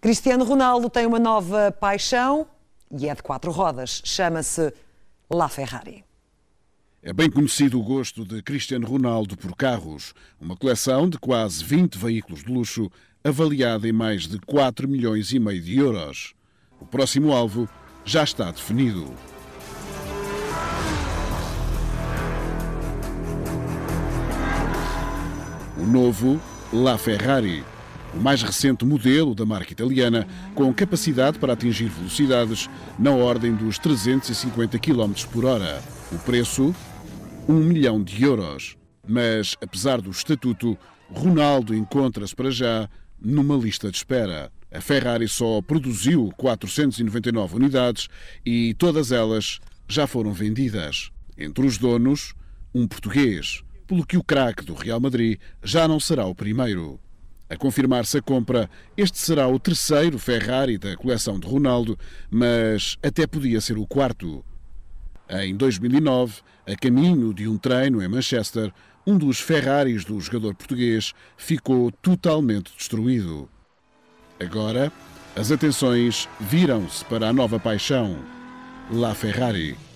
Cristiano Ronaldo tem uma nova paixão e é de quatro rodas. Chama-se La Ferrari. É bem conhecido o gosto de Cristiano Ronaldo por carros, uma coleção de quase 20 veículos de luxo, avaliada em mais de 4 milhões e meio de euros. O próximo alvo já está definido. O novo La Ferrari o mais recente modelo da marca italiana, com capacidade para atingir velocidades na ordem dos 350 km por hora. O preço? 1 um milhão de euros. Mas, apesar do estatuto, Ronaldo encontra-se para já numa lista de espera. A Ferrari só produziu 499 unidades e todas elas já foram vendidas. Entre os donos, um português, pelo que o craque do Real Madrid já não será o primeiro. A confirmar-se a compra, este será o terceiro Ferrari da coleção de Ronaldo, mas até podia ser o quarto. Em 2009, a caminho de um treino em Manchester, um dos Ferraris do jogador português ficou totalmente destruído. Agora, as atenções viram-se para a nova paixão, La Ferrari.